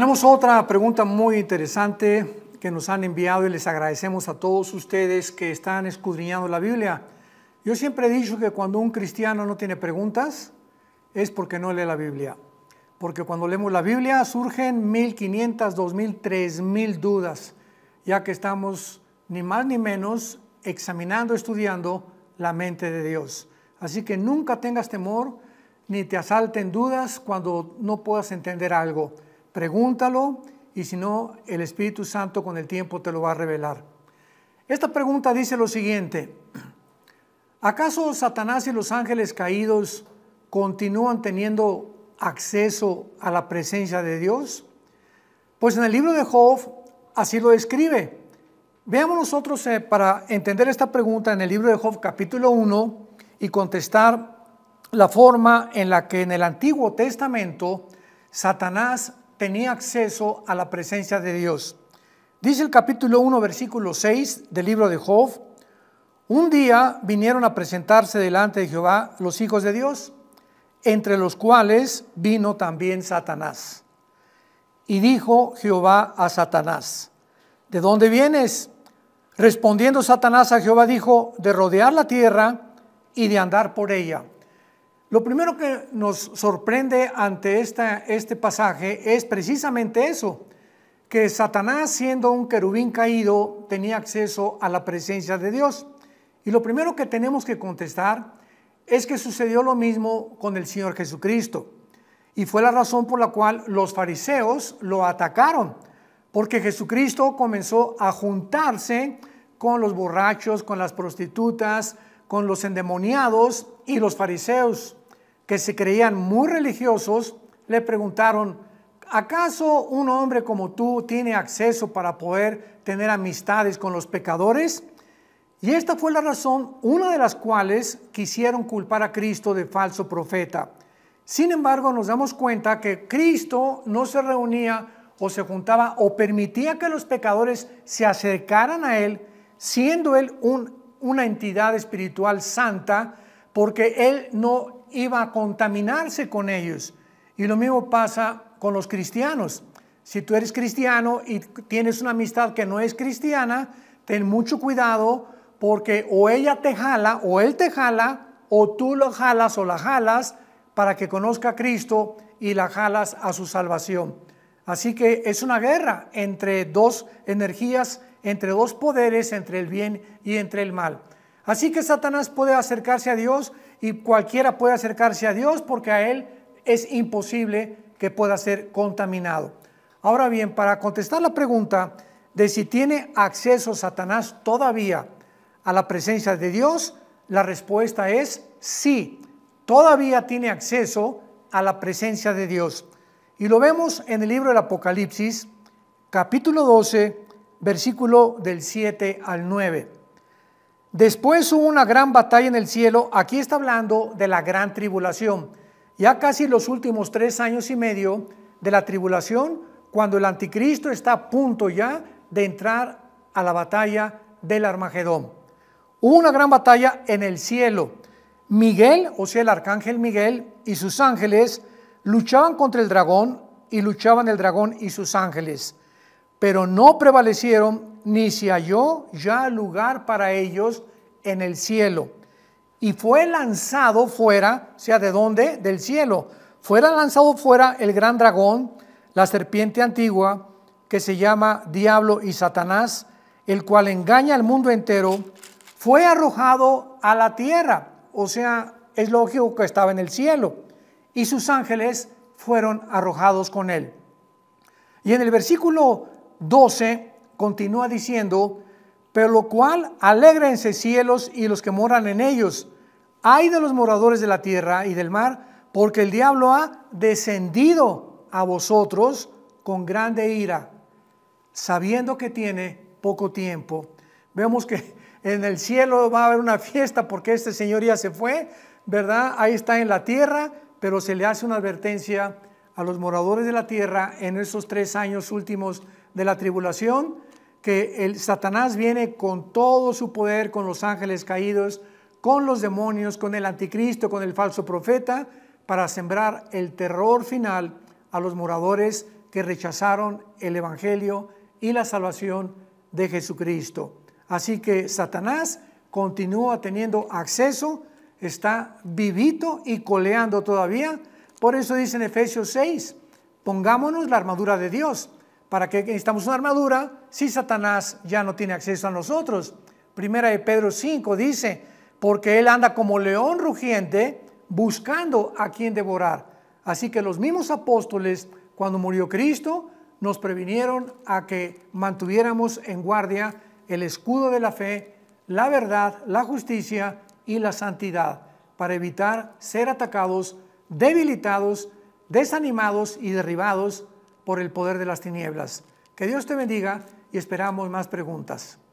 Tenemos otra pregunta muy interesante que nos han enviado y les agradecemos a todos ustedes que están escudriñando la Biblia. Yo siempre he dicho que cuando un cristiano no tiene preguntas es porque no lee la Biblia. Porque cuando leemos la Biblia surgen 1500, 2000, 3000 dudas, ya que estamos ni más ni menos examinando, estudiando la mente de Dios. Así que nunca tengas temor ni te asalten dudas cuando no puedas entender algo pregúntalo y si no, el Espíritu Santo con el tiempo te lo va a revelar. Esta pregunta dice lo siguiente, ¿acaso Satanás y los ángeles caídos continúan teniendo acceso a la presencia de Dios? Pues en el libro de Job así lo describe. Veamos nosotros eh, para entender esta pregunta en el libro de Job capítulo 1 y contestar la forma en la que en el Antiguo Testamento Satanás tenía acceso a la presencia de Dios. Dice el capítulo 1, versículo 6 del libro de Job, un día vinieron a presentarse delante de Jehová los hijos de Dios, entre los cuales vino también Satanás. Y dijo Jehová a Satanás, ¿de dónde vienes? Respondiendo Satanás a Jehová dijo, de rodear la tierra y de andar por ella. Lo primero que nos sorprende ante esta, este pasaje es precisamente eso, que Satanás siendo un querubín caído tenía acceso a la presencia de Dios. Y lo primero que tenemos que contestar es que sucedió lo mismo con el Señor Jesucristo. Y fue la razón por la cual los fariseos lo atacaron, porque Jesucristo comenzó a juntarse con los borrachos, con las prostitutas, con los endemoniados y los fariseos que se creían muy religiosos, le preguntaron, ¿acaso un hombre como tú tiene acceso para poder tener amistades con los pecadores? Y esta fue la razón, una de las cuales quisieron culpar a Cristo de falso profeta. Sin embargo, nos damos cuenta que Cristo no se reunía o se juntaba o permitía que los pecadores se acercaran a Él, siendo Él una entidad espiritual santa, porque él no iba a contaminarse con ellos. Y lo mismo pasa con los cristianos. Si tú eres cristiano y tienes una amistad que no es cristiana, ten mucho cuidado porque o ella te jala o él te jala o tú lo jalas o la jalas para que conozca a Cristo y la jalas a su salvación. Así que es una guerra entre dos energías, entre dos poderes, entre el bien y entre el mal. Así que Satanás puede acercarse a Dios y cualquiera puede acercarse a Dios porque a él es imposible que pueda ser contaminado. Ahora bien, para contestar la pregunta de si tiene acceso Satanás todavía a la presencia de Dios, la respuesta es sí, todavía tiene acceso a la presencia de Dios. Y lo vemos en el libro del Apocalipsis, capítulo 12, versículo del 7 al 9. Después hubo una gran batalla en el cielo. Aquí está hablando de la gran tribulación. Ya casi los últimos tres años y medio de la tribulación, cuando el anticristo está a punto ya de entrar a la batalla del Armagedón. Hubo una gran batalla en el cielo. Miguel, o sea, el arcángel Miguel y sus ángeles luchaban contra el dragón y luchaban el dragón y sus ángeles pero no prevalecieron ni se halló ya lugar para ellos en el cielo. Y fue lanzado fuera, o sea, ¿de dónde? Del cielo. Fuera lanzado fuera el gran dragón, la serpiente antigua, que se llama Diablo y Satanás, el cual engaña al mundo entero, fue arrojado a la tierra. O sea, es lógico que estaba en el cielo. Y sus ángeles fueron arrojados con él. Y en el versículo 12 continúa diciendo, pero lo cual alegrense cielos y los que moran en ellos. ay de los moradores de la tierra y del mar, porque el diablo ha descendido a vosotros con grande ira, sabiendo que tiene poco tiempo. Vemos que en el cielo va a haber una fiesta porque este Señor ya se fue, ¿verdad? Ahí está en la tierra, pero se le hace una advertencia a los moradores de la tierra en esos tres años últimos de la tribulación, que el Satanás viene con todo su poder, con los ángeles caídos, con los demonios, con el anticristo, con el falso profeta, para sembrar el terror final a los moradores que rechazaron el Evangelio y la salvación de Jesucristo. Así que Satanás continúa teniendo acceso, está vivito y coleando todavía por eso dice en Efesios 6, pongámonos la armadura de Dios. ¿Para qué necesitamos una armadura si Satanás ya no tiene acceso a nosotros? Primera de Pedro 5 dice, porque él anda como león rugiente buscando a quien devorar. Así que los mismos apóstoles, cuando murió Cristo, nos previnieron a que mantuviéramos en guardia el escudo de la fe, la verdad, la justicia y la santidad, para evitar ser atacados debilitados, desanimados y derribados por el poder de las tinieblas. Que Dios te bendiga y esperamos más preguntas.